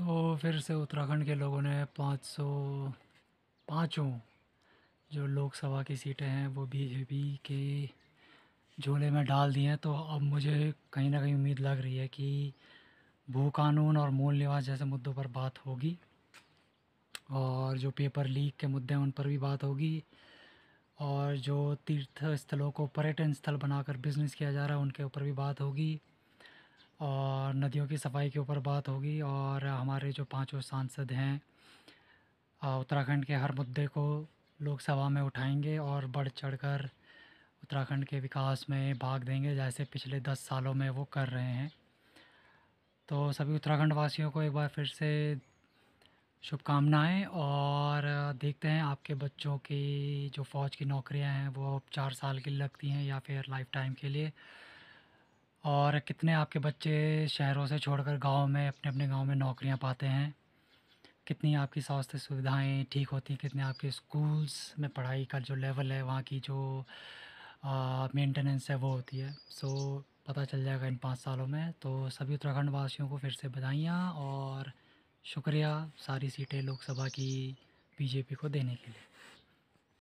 तो फिर से उत्तराखंड के लोगों ने पाँच सौ पाँचों जो लोकसभा की सीटें हैं वो बीजेपी के झोले में डाल दिए हैं तो अब मुझे कहीं ना कहीं उम्मीद लग रही है कि भू कानून और मूल निवास जैसे मुद्दों पर बात होगी और जो पेपर लीक के मुद्दे हैं उन पर भी बात होगी और जो तीर्थ स्थलों को पर्यटन स्थल बनाकर बिजनेस किया जा रहा है उनके ऊपर भी बात होगी और नदियों की सफाई के ऊपर बात होगी और हमारे जो पांचों सांसद हैं उत्तराखंड के हर मुद्दे को लोकसभा में उठाएंगे और बढ़ चढ़कर उत्तराखंड के विकास में भाग देंगे जैसे पिछले दस सालों में वो कर रहे हैं तो सभी उत्तराखंड वासियों को एक बार फिर से शुभकामनाएं और देखते हैं आपके बच्चों की जो फ़ौज की नौकरियां हैं वो अब चार साल की लगती हैं या फिर लाइफ टाइम के लिए और कितने आपके बच्चे शहरों से छोड़कर गांव में अपने अपने गांव में नौकरियां पाते हैं कितनी आपकी स्वास्थ्य सुविधाएं ठीक होती हैं कितने आपके स्कूल्स में पढ़ाई का जो लेवल है वहाँ की जो मेंटेनेंस है वो होती है सो पता चल जाएगा इन पाँच सालों में तो सभी उत्तराखंड वासियों को फिर से बधाइयाँ और शुक्रिया सारी सीटें लोकसभा की बीजेपी को देने के लिए